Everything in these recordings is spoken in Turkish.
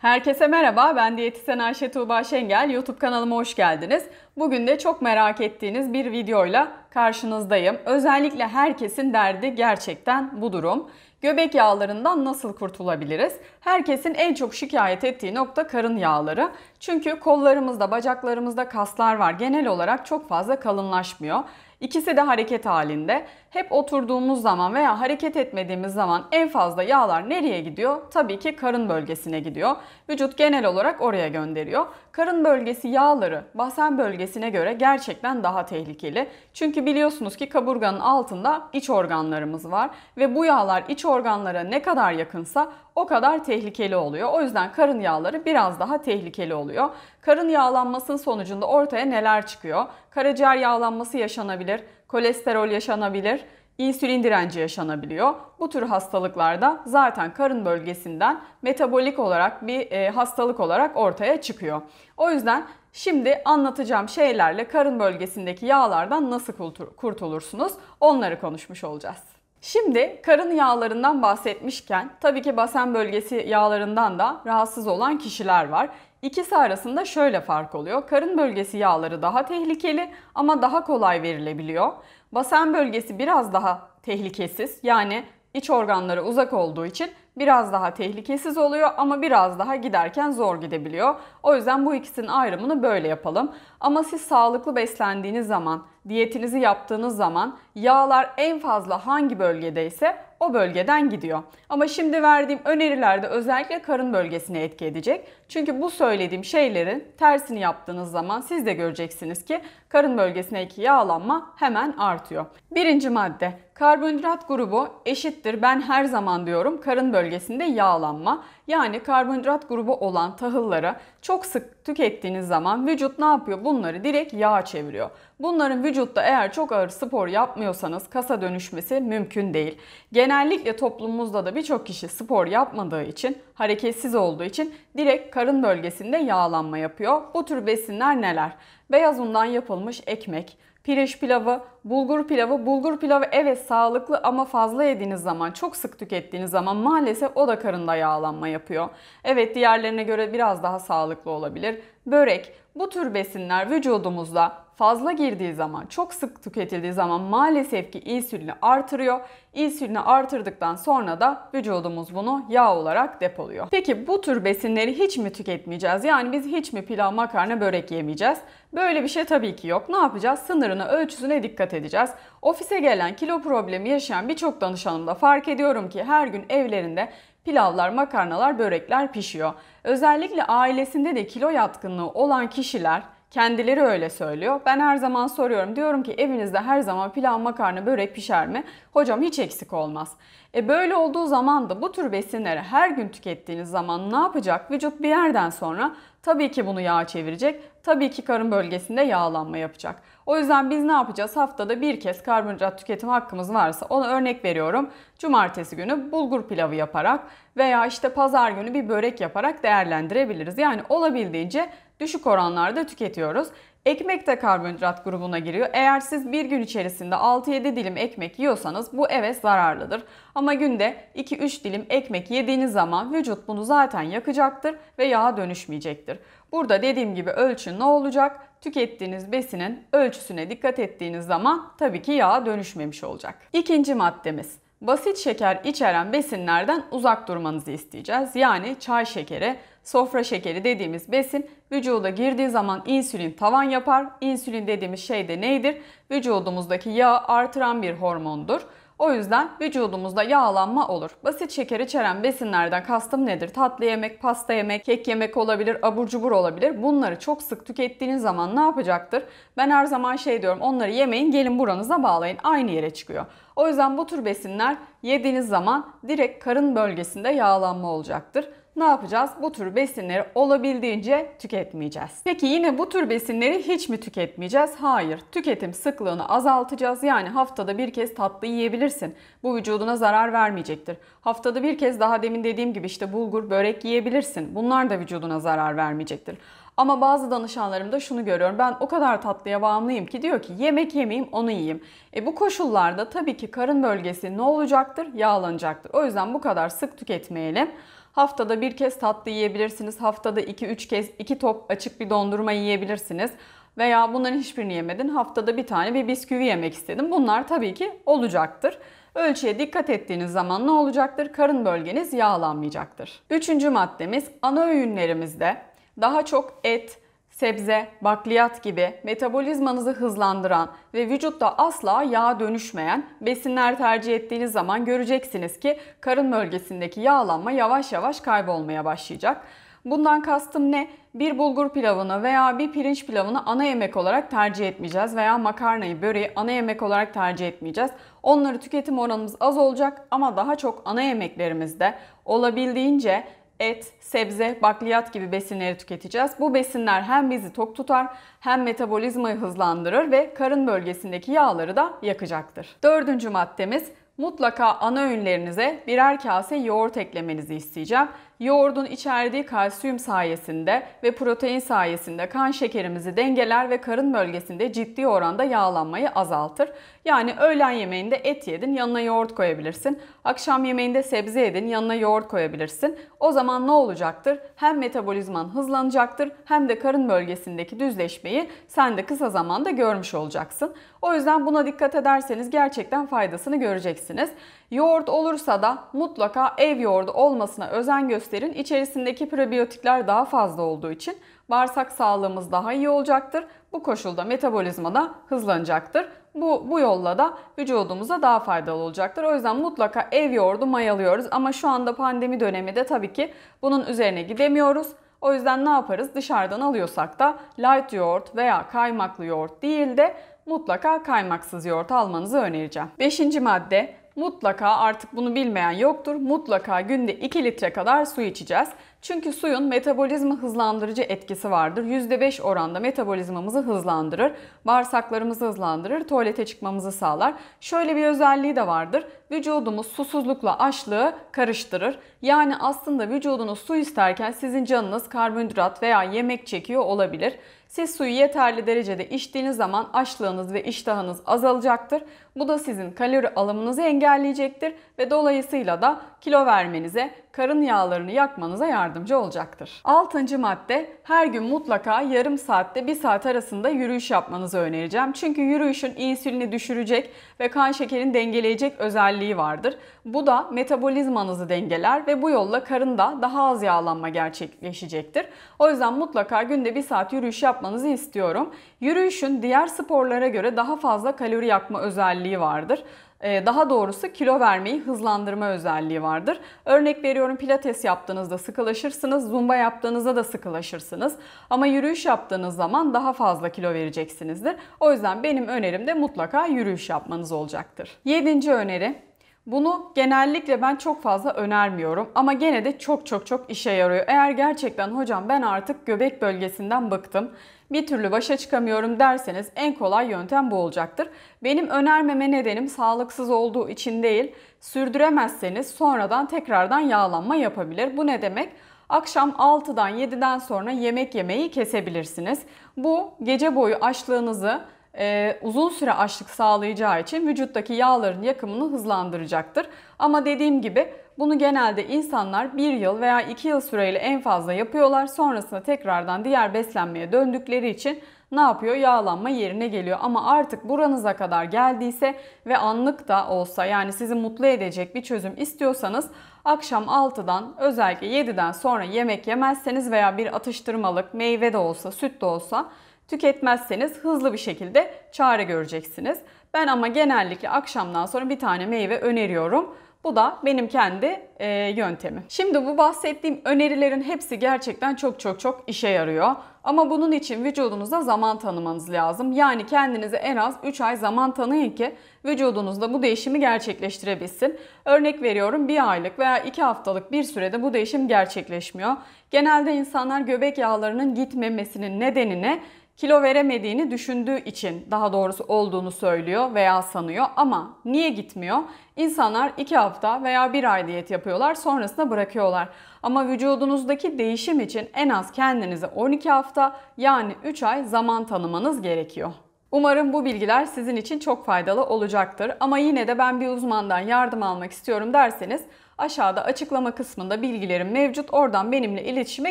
Herkese merhaba, ben diyetisyen Ayşe Tuğba Şengel. YouTube kanalıma hoş geldiniz. Bugün de çok merak ettiğiniz bir videoyla karşınızdayım. Özellikle herkesin derdi gerçekten bu durum. Göbek yağlarından nasıl kurtulabiliriz? Herkesin en çok şikayet ettiği nokta karın yağları. Çünkü kollarımızda, bacaklarımızda kaslar var. Genel olarak çok fazla kalınlaşmıyor. İkisi de hareket halinde. Hep oturduğumuz zaman veya hareket etmediğimiz zaman en fazla yağlar nereye gidiyor? Tabii ki karın bölgesine gidiyor. Vücut genel olarak oraya gönderiyor. Karın bölgesi yağları basen bölgesine göre gerçekten daha tehlikeli. Çünkü biliyorsunuz ki kaburganın altında iç organlarımız var ve bu yağlar iç organlara ne kadar yakınsa o kadar tehlikeli oluyor. O yüzden karın yağları biraz daha tehlikeli oluyor. Karın yağlanmasının sonucunda ortaya neler çıkıyor? Karaciğer yağlanması yaşanabilir, kolesterol yaşanabilir, insülin direnci yaşanabiliyor. Bu tür hastalıklarda zaten karın bölgesinden metabolik olarak bir e, hastalık olarak ortaya çıkıyor. O yüzden şimdi anlatacağım şeylerle karın bölgesindeki yağlardan nasıl kurtulursunuz onları konuşmuş olacağız. Şimdi karın yağlarından bahsetmişken tabii ki basen bölgesi yağlarından da rahatsız olan kişiler var. İkisi arasında şöyle fark oluyor. Karın bölgesi yağları daha tehlikeli ama daha kolay verilebiliyor. Basen bölgesi biraz daha tehlikesiz. Yani iç organlara uzak olduğu için biraz daha tehlikesiz oluyor ama biraz daha giderken zor gidebiliyor. O yüzden bu ikisinin ayrımını böyle yapalım. Ama siz sağlıklı beslendiğiniz zaman diyetinizi yaptığınız zaman yağlar en fazla hangi bölgedeyse o bölgeden gidiyor. Ama şimdi verdiğim önerilerde özellikle karın bölgesine etki edecek. Çünkü bu söylediğim şeylerin tersini yaptığınız zaman siz de göreceksiniz ki karın bölgesindeki yağlanma hemen artıyor. Birinci madde karbonhidrat grubu eşittir ben her zaman diyorum karın bölgesinde yağlanma. Yani karbonhidrat grubu olan tahıllara çok sık tükettiğiniz zaman vücut ne yapıyor? Bunları direkt yağ çeviriyor. Bunların vücutta eğer çok ağır spor yapmıyorsanız kasa dönüşmesi mümkün değil. Genellikle toplumumuzda da birçok kişi spor yapmadığı için, hareketsiz olduğu için direkt karın bölgesinde yağlanma yapıyor. Bu tür besinler neler? Beyaz undan yapılmış ekmek, Pireş pilavı, bulgur pilavı. Bulgur pilavı evet sağlıklı ama fazla yediğiniz zaman, çok sık tükettiğiniz zaman maalesef o da karında yağlanma yapıyor. Evet diğerlerine göre biraz daha sağlıklı olabilir börek bu tür besinler vücudumuzda fazla girdiği zaman, çok sık tüketildiği zaman maalesef ki insülini artırıyor. İnsülini artırdıktan sonra da vücudumuz bunu yağ olarak depoluyor. Peki bu tür besinleri hiç mi tüketmeyeceğiz? Yani biz hiç mi pilav, makarna, börek yemeyeceğiz? Böyle bir şey tabii ki yok. Ne yapacağız? Sınırına, ölçüsüne dikkat edeceğiz. Ofise gelen kilo problemi yaşayan birçok danışanımda fark ediyorum ki her gün evlerinde pilavlar, makarnalar, börekler pişiyor. Özellikle ailesinde de kilo yatkınlığı olan kişiler kendileri öyle söylüyor. Ben her zaman soruyorum. Diyorum ki evinizde her zaman pilav, makarna, börek pişer mi? Hocam hiç eksik olmaz. E böyle olduğu zaman da bu tür besinleri her gün tükettiğiniz zaman ne yapacak? Vücut bir yerden sonra Tabii ki bunu yağ çevirecek. Tabii ki karın bölgesinde yağlanma yapacak. O yüzden biz ne yapacağız? Haftada bir kez karbonhidrat tüketim hakkımız varsa ona örnek veriyorum. Cumartesi günü bulgur pilavı yaparak veya işte pazar günü bir börek yaparak değerlendirebiliriz. Yani olabildiğince düşük oranlarda tüketiyoruz. Ekmek de karbonhidrat grubuna giriyor. Eğer siz bir gün içerisinde 6-7 dilim ekmek yiyorsanız bu evet zararlıdır. Ama günde 2-3 dilim ekmek yediğiniz zaman vücut bunu zaten yakacaktır ve yağa dönüşmeyecektir. Burada dediğim gibi ölçü ne olacak? Tükettiğiniz besinin ölçüsüne dikkat ettiğiniz zaman tabii ki yağa dönüşmemiş olacak. İkinci maddemiz basit şeker içeren besinlerden uzak durmanızı isteyeceğiz. Yani çay şekeri, sofra şekeri dediğimiz besin vücuda girdiği zaman insülin tavan yapar. İnsülin dediğimiz şey de neydir? Vücudumuzdaki yağ artıran bir hormondur. O yüzden vücudumuzda yağlanma olur. Basit şeker içeren besinlerden kastım nedir? Tatlı yemek, pasta yemek, kek yemek olabilir, abur cubur olabilir. Bunları çok sık tükettiğiniz zaman ne yapacaktır? Ben her zaman şey diyorum onları yemeyin gelin buranıza bağlayın aynı yere çıkıyor. O yüzden bu tür besinler yediğiniz zaman direkt karın bölgesinde yağlanma olacaktır ne yapacağız? Bu tür besinleri olabildiğince tüketmeyeceğiz. Peki yine bu tür besinleri hiç mi tüketmeyeceğiz? Hayır. Tüketim sıklığını azaltacağız. Yani haftada bir kez tatlı yiyebilirsin. Bu vücuduna zarar vermeyecektir. Haftada bir kez daha demin dediğim gibi işte bulgur, börek yiyebilirsin. Bunlar da vücuduna zarar vermeyecektir. Ama bazı danışanlarımda şunu görüyorum. Ben o kadar tatlıya bağımlıyım ki diyor ki yemek yemeyeyim onu yiyeyim. E bu koşullarda tabii ki karın bölgesi ne olacaktır? Yağlanacaktır. O yüzden bu kadar sık tüketmeyelim. Haftada bir kez tatlı yiyebilirsiniz. Haftada 2-3 kez 2 top açık bir dondurma yiyebilirsiniz. Veya bunların hiçbirini yemedin. Haftada bir tane bir bisküvi yemek istedim. Bunlar tabii ki olacaktır. Ölçüye dikkat ettiğiniz zaman ne olacaktır? Karın bölgeniz yağlanmayacaktır. Üçüncü maddemiz ana öğünlerimizde daha çok et, sebze, bakliyat gibi metabolizmanızı hızlandıran ve vücutta asla yağ dönüşmeyen besinler tercih ettiğiniz zaman göreceksiniz ki karın bölgesindeki yağlanma yavaş yavaş kaybolmaya başlayacak. Bundan kastım ne? Bir bulgur pilavını veya bir pirinç pilavını ana yemek olarak tercih etmeyeceğiz veya makarnayı, böreği ana yemek olarak tercih etmeyeceğiz. Onları tüketim oranımız az olacak ama daha çok ana yemeklerimizde olabildiğince et, sebze, bakliyat gibi besinleri tüketeceğiz. Bu besinler hem bizi tok tutar hem metabolizmayı hızlandırır ve karın bölgesindeki yağları da yakacaktır. Dördüncü maddemiz mutlaka ana öğünlerinize birer kase yoğurt eklemenizi isteyeceğim yoğurdun içerdiği kalsiyum sayesinde ve protein sayesinde kan şekerimizi dengeler ve karın bölgesinde ciddi oranda yağlanmayı azaltır. Yani öğlen yemeğinde et yedin yanına yoğurt koyabilirsin. Akşam yemeğinde sebze yedin yanına yoğurt koyabilirsin. O zaman ne olacaktır? Hem metabolizman hızlanacaktır hem de karın bölgesindeki düzleşmeyi sen de kısa zamanda görmüş olacaksın. O yüzden buna dikkat ederseniz gerçekten faydasını göreceksiniz. Yoğurt olursa da mutlaka ev yoğurdu olmasına özen göster komplekslerin içerisindeki probiyotikler daha fazla olduğu için bağırsak sağlığımız daha iyi olacaktır. Bu koşulda metabolizma da hızlanacaktır. Bu, bu yolla da vücudumuza daha faydalı olacaktır. O yüzden mutlaka ev yoğurdu mayalıyoruz. Ama şu anda pandemi dönemi de tabii ki bunun üzerine gidemiyoruz. O yüzden ne yaparız? Dışarıdan alıyorsak da light yoğurt veya kaymaklı yoğurt değil de mutlaka kaymaksız yoğurt almanızı önereceğim. Beşinci madde mutlaka artık bunu bilmeyen yoktur. Mutlaka günde 2 litre kadar su içeceğiz. Çünkü suyun metabolizma hızlandırıcı etkisi vardır. %5 oranda metabolizmamızı hızlandırır, bağırsaklarımızı hızlandırır, tuvalete çıkmamızı sağlar. Şöyle bir özelliği de vardır vücudumuz susuzlukla açlığı karıştırır. Yani aslında vücudunuz su isterken sizin canınız karbonhidrat veya yemek çekiyor olabilir. Siz suyu yeterli derecede içtiğiniz zaman açlığınız ve iştahınız azalacaktır. Bu da sizin kalori alımınızı engelleyecektir ve dolayısıyla da kilo vermenize karın yağlarını yakmanıza yardımcı olacaktır. Altıncı madde her gün mutlaka yarım saatte bir saat arasında yürüyüş yapmanızı önereceğim. Çünkü yürüyüşün insülini düşürecek ve kan şekerini dengeleyecek özelliği vardır. Bu da metabolizmanızı dengeler ve bu yolla karında daha az yağlanma gerçekleşecektir. O yüzden mutlaka günde bir saat yürüyüş yapmanızı istiyorum. Yürüyüşün diğer sporlara göre daha fazla kalori yakma özelliği vardır. Ee, daha doğrusu kilo vermeyi hızlandırma özelliği vardır. Örnek veriyorum pilates yaptığınızda sıkılaşırsınız, zumba yaptığınızda da sıkılaşırsınız. Ama yürüyüş yaptığınız zaman daha fazla kilo vereceksinizdir. O yüzden benim önerim de mutlaka yürüyüş yapmanız olacaktır. Yedinci öneri bunu genellikle ben çok fazla önermiyorum ama gene de çok çok çok işe yarıyor. Eğer gerçekten hocam ben artık göbek bölgesinden bıktım, bir türlü başa çıkamıyorum derseniz en kolay yöntem bu olacaktır. Benim önermeme nedenim sağlıksız olduğu için değil, sürdüremezseniz sonradan tekrardan yağlanma yapabilir. Bu ne demek? Akşam 6'dan 7'den sonra yemek yemeyi kesebilirsiniz. Bu gece boyu açlığınızı e, uzun süre açlık sağlayacağı için vücuttaki yağların yakımını hızlandıracaktır. Ama dediğim gibi bunu genelde insanlar 1 yıl veya 2 yıl süreyle en fazla yapıyorlar. Sonrasında tekrardan diğer beslenmeye döndükleri için ne yapıyor? Yağlanma yerine geliyor. Ama artık buranıza kadar geldiyse ve anlık da olsa yani sizi mutlu edecek bir çözüm istiyorsanız akşam 6'dan özellikle 7'den sonra yemek yemezseniz veya bir atıştırmalık meyve de olsa süt de olsa Tüketmezseniz hızlı bir şekilde çare göreceksiniz. Ben ama genellikle akşamdan sonra bir tane meyve öneriyorum. Bu da benim kendi e, yöntemim. Şimdi bu bahsettiğim önerilerin hepsi gerçekten çok çok çok işe yarıyor. Ama bunun için vücudunuza zaman tanımanız lazım. Yani kendinize en az 3 ay zaman tanıyın ki vücudunuzda bu değişimi gerçekleştirebilsin. Örnek veriyorum 1 aylık veya 2 haftalık bir sürede bu değişim gerçekleşmiyor. Genelde insanlar göbek yağlarının gitmemesinin nedenini kilo veremediğini düşündüğü için daha doğrusu olduğunu söylüyor veya sanıyor ama niye gitmiyor? İnsanlar 2 hafta veya 1 ay diyet yapıyorlar sonrasında bırakıyorlar. Ama vücudunuzdaki değişim için en az kendinize 12 hafta yani 3 ay zaman tanımanız gerekiyor. Umarım bu bilgiler sizin için çok faydalı olacaktır. Ama yine de ben bir uzmandan yardım almak istiyorum derseniz aşağıda açıklama kısmında bilgilerim mevcut. Oradan benimle iletişime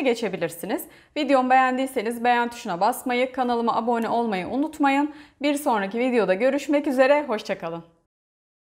geçebilirsiniz. Videomu beğendiyseniz beğen tuşuna basmayı, kanalıma abone olmayı unutmayın. Bir sonraki videoda görüşmek üzere, hoşçakalın.